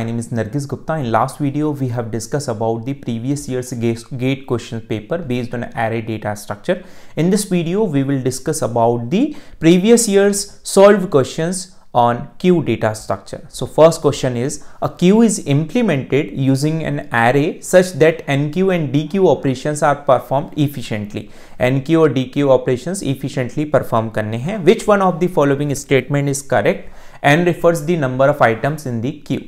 my name is Nargis Gupta. In last video, we have discussed about the previous year's GATE question paper based on array data structure. In this video, we will discuss about the previous year's solved questions on queue data structure. So first question is, a queue is implemented using an array such that NQ and DQ operations are performed efficiently. NQ or DQ operations efficiently perform karne hai. Which one of the following statement is correct? and refers the number of items in the queue.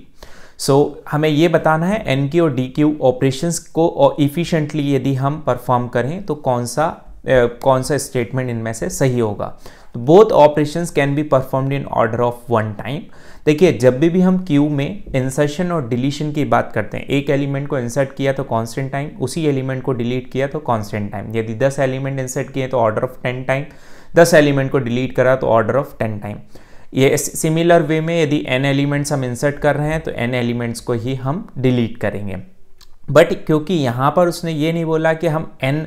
So so, हमें ये बताना है enqueue और dequeue operations को efficiently यदि हम perform करें तो कौन सा ए, कौन सा स्टेटमेंट इनमें से सही होगा तो both operations can be performed in order of one time देखिए जब भी भी हम क्यू में इंसर्शन और डिलीशन की बात करते हैं एक एलिमेंट को इंसर्ट किया तो कांस्टेंट टाइम उसी एलिमेंट को डिलीट किया तो कांस्टेंट टाइम यदि 10 एलिमेंट इंसर्ट किए तो ऑर्डर ऑफ 10 टाइम 10 एलिमेंट को डिलीट करा तो ऑर्डर ऑफ 10 टाइम ये सिमिलर वे में यदि एन एलिमेंट्स हम इंसर्ट कर रहे हैं तो एन एलिमेंट्स को ही हम डिलीट करेंगे बट क्योंकि यहाँ पर उसने ये नहीं बोला कि हम एन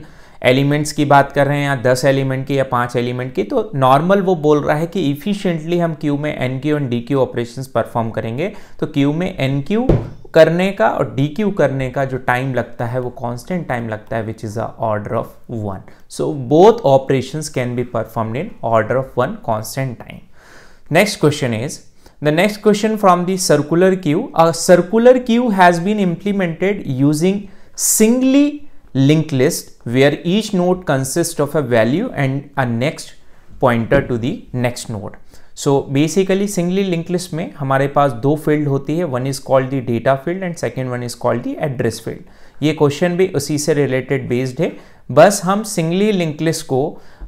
एलिमेंट्स की बात कर रहे हैं या दस एलिमेंट की या पाँच एलिमेंट की तो नॉर्मल वो बोल रहा है कि इफ़िशियंटली हम क्यू में enqueue and dequeue operation perform करेंगे तो क्यू में एन क्यू करने का और डी क्यू करने का जो टाइम लगता है वो कॉन्स्टेंट टाइम लगता है which is a order of one so both operations can be performed in order of one constant time Next question is, the next question from the circular queue. A circular queue has been implemented using singly linked list where each node consists of a value and a next pointer to the next node. So basically singly link list में हमारे पास दो field होती है one is called the data field and second one is called the address field ये question भी उसी से रिलेटेड बेस्ड है बस हम सिंगली लिंक लिस्ट को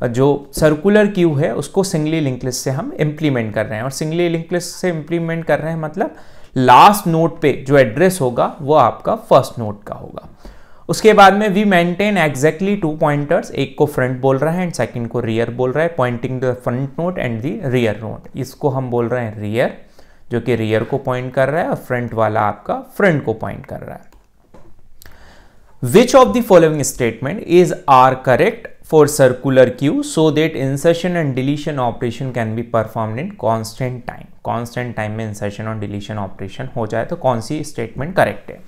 जो सर्कुलर क्यू है उसको सिंगली लिंक लिस्ट से हम इम्प्लीमेंट कर रहे हैं और सिंगली लिंक लिस्ट से इम्प्लीमेंट कर रहे हैं मतलब लास्ट नोट पे जो एड्रेस होगा वो आपका फर्स्ट नोट का होगा उसके बाद में we maintain exactly two pointers एक को फ्रंट बोल रहा है एंड सेकंड को रियर बोल रहा है pointing the front node and the rear node इसको हम बोल रहे हैं रियर जो कि रियर को पॉइंट कर रहा है और फ्रंट वाला आपका फ्रंट को पॉइंट कर रहा है which of the following statement is are correct for circular queue so that insertion and deletion operation can be performed in constant time constant time में insertion और deletion operation हो जाए तो कौन सी statement correct है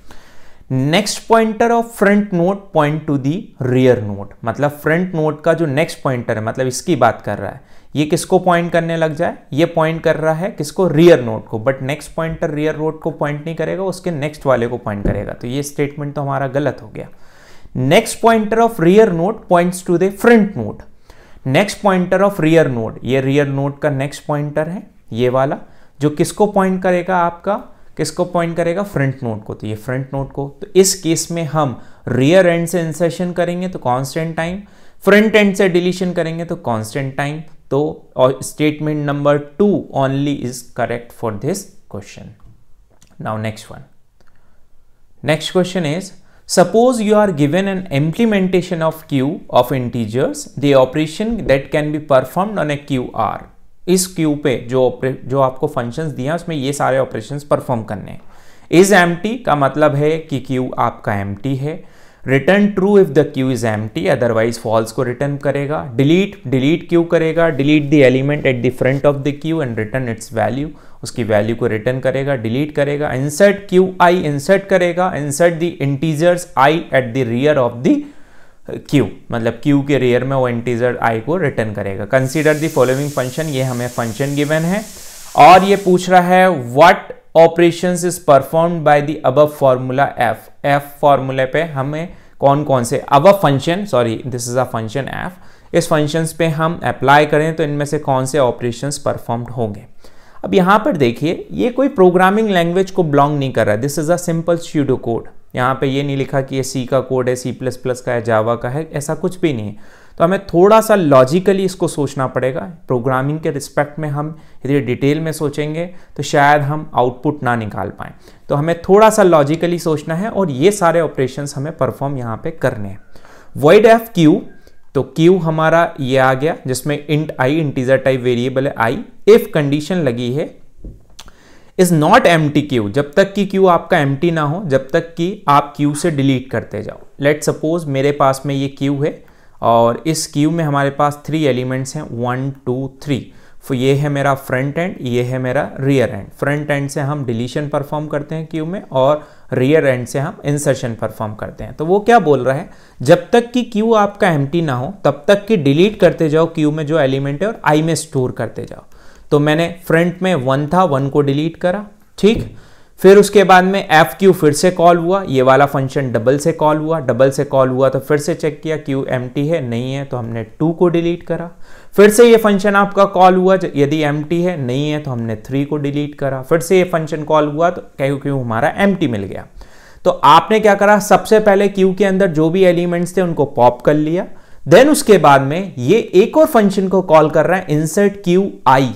next pointer of front node point to the rear node मतलब front node का जो नेक्स्ट पॉइंटर है मतलब इसकी बात कर रहा है ये किसको पॉइंट करने लग जाए ये पॉइंट कर रहा है किसको रियर नोट को but next pointer rear node को पॉइंट नहीं करेगा उसके नेक्स्ट वाले को पॉइंट करेगा तो ये स्टेटमेंट तो हमारा गलत हो गया next pointer of rear node points to the front node next pointer of rear node ये रियर नोड का नेक्स्ट पॉइंटर है ये वाला जो किसको पॉइंट करेगा आपका किसको पॉइंट करेगा फ्रंट नोड को तो ये फ्रंट नोड को तो इस केस में हम रियर एंड से इंसर्शन करेंगे तो कांस्टेंट टाइम फ्रंट एंड से डिलीशन करेंगे तो कांस्टेंट टाइम तो statement number two only is correct for this question now next one next question is Suppose you are given an implementation of Q of integers, the operation that can be performed on a QR. इस Q पे जो जो आपको functions दिया उसमें ये सारे operations perform करने हैं इज एम्प्टी का मतलब है कि Q आपका empty है return true if the queue is empty otherwise false को रिटर्न करेगा डिलीट डिलीट क्यू करेगा delete the element at the front of the queue and return its value उसकी वैल्यू को रिटर्न करेगा delete करेगा insert queue i insert करेगा insert the integers i at the rear of the queue मतलब queue के rear में वो integer आई को रिटर्न करेगा कंसिडर द फॉलोइंग फंक्शन ये हमें फंक्शन गिवन है और ये पूछ रहा है what operations is performed by the above formula f f फार्मूले पे हमें कौन कौन से अब function sorry this is a function f इस फंक्शंस पे हम अप्लाई करें तो इनमें से कौन से ऑपरेशंस परफॉर्म होंगे अब यहाँ पर देखिए ये कोई प्रोग्रामिंग लैंग्वेज को बिलोंग नहीं कर रहा है this is a simple code यहाँ पे ये नहीं लिखा कि ये सी का कोड है सी प्लस प्लस का है जावा का है ऐसा कुछ भी नहीं है तो हमें थोड़ा सा लॉजिकली इसको सोचना पड़ेगा प्रोग्रामिंग के रिस्पेक्ट में हम यदि डिटेल में सोचेंगे तो शायद हम आउटपुट ना निकाल पाएं तो हमें थोड़ा सा लॉजिकली सोचना है और ये सारे ऑपरेशन हमें परफॉर्म यहाँ पर करने हैं वर्ड एफ क्यू तो क्यू हमारा ये आ गया जिसमें int i integer type variable है आई इफ कंडीशन लगी है is not empty queue जब तक कि क्यू आपका एम टी ना हो जब तक कि आप क्यू से डिलीट करते जाओ लेट सपोज मेरे पास में ये क्यू है और इस क्यूब में हमारे पास थ्री एलिमेंट्स हैं वन टू थ्री तो ये है मेरा फ्रंट एंड ये है मेरा रियर एंड फ्रंट एंड से हम डिलीशन परफॉर्म करते हैं क्यू में और रियर एंड से हम इंसर्शन परफॉर्म करते हैं तो वो क्या बोल रहा है जब तक कि क्यू आपका एम ना हो तब तक कि डिलीट करते जाओ क्यू में जो एलिमेंट है और आई में स्टोर करते जाओ तो मैंने फ्रंट में वन था वन को डिलीट करा ठीक फिर उसके बाद में एफ क्यू फिर से कॉल हुआ ये वाला फंक्शन डबल से कॉल हुआ डबल से कॉल हुआ तो फिर से चेक किया क्यू एम टी है नहीं है तो हमने टू को डिलीट करा फिर से ये फंक्शन आपका कॉल हुआ यदि एम टी है नहीं है तो हमने थ्री को डिलीट करा फिर से ये फंक्शन कॉल हुआ तो क्यों क्यों हमारा एम टी मिल गया तो आपने क्या करा सबसे पहले क्यू के अंदर जो भी एलिमेंट्स थे उनको पॉप कर लिया देन उसके बाद में ये एक और फंक्शन को कॉल कर रहा है इंसर्ट क्यू आई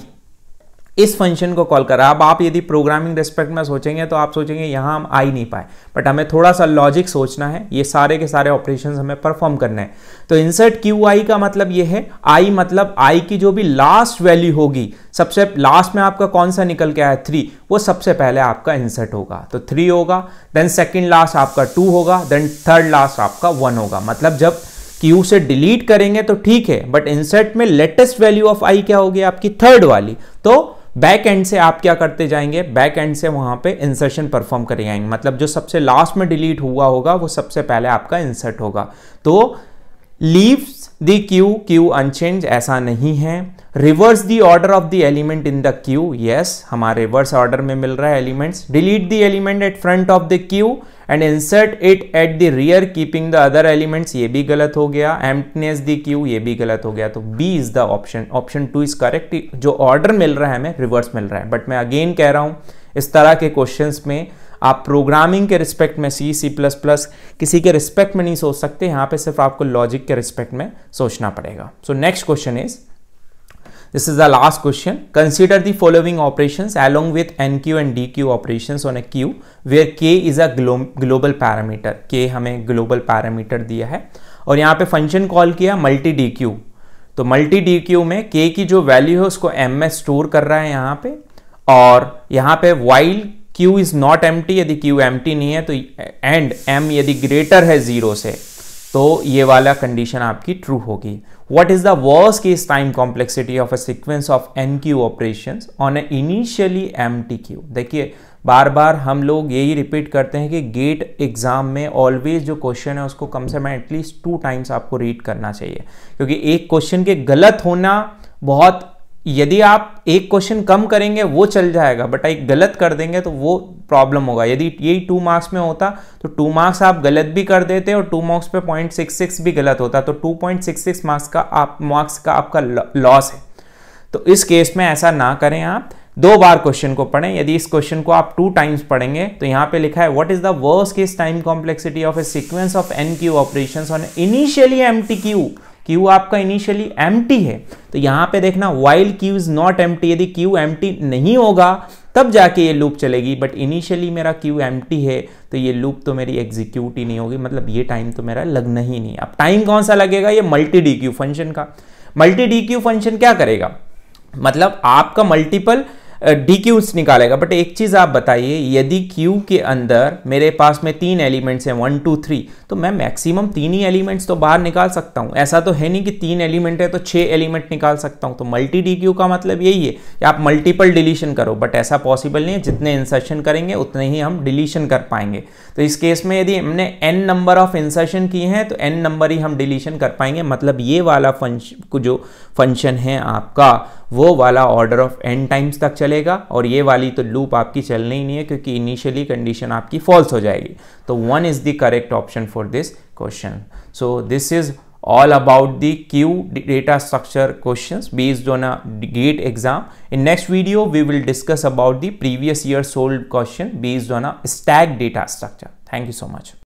इस फंक्शन को कॉल कर रहा है अब आप यदि प्रोग्रामिंग रेस्पेक्ट में सोचेंगे तो आप सोचेंगे यहाँ हम आ ही नहीं पाए बट हमें थोड़ा सा लॉजिक सोचना है ये सारे के सारे ऑपरेशन हमें परफॉर्म करना है तो इंसर्ट क्यू आई का मतलब ये है आई मतलब आई की जो भी लास्ट वैल्यू होगी सबसे लास्ट में आपका कौन सा निकल के आया थ्री वो सबसे पहले आपका इंसर्ट होगा तो थ्री होगा देन सेकेंड लास्ट आपका टू होगा देन थर्ड लास्ट आपका वन होगा मतलब जब क्यू से डिलीट करेंगे तो ठीक है बट इंसर्ट में लेटेस्ट वैल्यू ऑफ आई क्या होगी आपकी थर्ड वाली तो बैक एंड से आप क्या करते जाएंगे बैक एंड से वहां पे इंसर्शन परफॉर्म करे जाएंगे मतलब जो सबसे लास्ट में डिलीट हुआ होगा वो सबसे पहले आपका इंसर्ट होगा तो leave the queue queue unchanged ऐसा नहीं है reverse the order of the element in the queue yes हमारे रिवर्स ऑर्डर में मिल रहा है elements delete the element at front of the queue and insert it at the rear keeping the other elements ये भी गलत हो गया एम्पनेस दी क्यू ये भी गलत हो गया तो b is the option option two is correct जो ऑर्डर मिल रहा है हमें रिवर्स मिल रहा है बट मैं अगेन कह रहा हूँ इस तरह के क्वेश्चन में आप प्रोग्रामिंग के रिस्पेक्ट में सी सी प्लस प्लस किसी के रिस्पेक्ट में नहीं सोच सकते यहां पे सिर्फ आपको लॉजिक के रिस्पेक्ट में सोचना पड़ेगा so next question is this is the last question consider the following operation along with enqueue and dequeue operation on a queue where k is a global parameter के हमें global parameter दिया है और यहाँ पे function call किया multi dequeue तो multi dequeue में के की जो वैल्यू है उसको एम में स्टोर कर रहा है यहाँ पे और यहाँ पे वाइल्ड Q इज नॉट एम यदि Q एम नहीं है तो एंड M यदि ग्रेटर है जीरो से तो ये वाला कंडीशन आपकी ट्रू होगी the worst case time complexity of a sequence of enqueue operation on a initially empty queue देखिए बार बार हम लोग यही रिपीट करते हैं कि गेट एग्ज़ाम में ऑलवेज जो क्वेश्चन है उसको कम से कम एटलीस्ट टू टाइम्स आपको रीड करना चाहिए क्योंकि एक क्वेश्चन के गलत होना बहुत यदि आप एक क्वेश्चन कम करेंगे वो चल जाएगा बट एक गलत कर देंगे तो वो प्रॉब्लम होगा यदि यही टू मार्क्स में होता तो टू मार्क्स आप गलत भी कर देते और टू मार्क्स पे पॉइंट सिक्स सिक्स भी गलत होता तो two point six six marks का आप मार्क्स का आपका लॉस है तो इस केस में ऐसा ना करें आप दो बार क्वेश्चन को पढ़ें यदि इस क्वेश्चन को आप टू टाइम्स पढ़ेंगे तो यहाँ पे लिखा है what is the worst case time complexity of a sequence of enqueue operation on initially empty queue queue आपका इनिशियली एम है तो यहाँ पे देखना वाइल क्यू इज नॉट एम यदि क्यू एम नहीं होगा तब जाके ये लूप चलेगी बट इनिशियली मेरा क्यू एम है तो ये लूप तो मेरी एग्जीक्यूट ही नहीं होगी मतलब ये टाइम तो मेरा लगना ही नहीं अब टाइम कौन सा लगेगा ये मल्टी डी क्यू फंक्शन का मल्टी डी क्यू फंक्शन क्या करेगा मतलब आपका मल्टीपल multiple डी क्यूज निकालेगा बट एक चीज़ आप बताइए यदि क्यू के अंदर मेरे पास में तीन एलिमेंट्स हैं वन टू थ्री तो मैं मैक्सिमम तीन ही एलिमेंट्स तो बाहर निकाल सकता हूँ ऐसा तो है नहीं कि तीन एलिमेंट है तो छः एलिमेंट निकाल सकता हूँ तो मल्टी डी क्यू का मतलब यही है कि आप मल्टीपल डिलीशन करो बट ऐसा पॉसिबल नहीं है जितने इंसर्शन करेंगे उतने ही हम डिलीशन कर पाएंगे तो इस केस में यदि हमने एन नंबर ऑफ इंसर्शन किए हैं तो एन नंबर ही हम डिलीशन कर पाएंगे मतलब ये वाला फंक्शन जो फंक्शन है आपका वो वाला ऑर्डर ऑफ एन टाइम्स तक चलेगा और ये वाली तो लूप आपकी चलने ही नहीं है क्योंकि इनिशियली कंडीशन आपकी फॉल्स हो जाएगी तो one is the correct option for this question so this is all about the queue data structure question based on a GATE exam in next video we will discuss about the previous year solved question based on a stack data structure thank you so much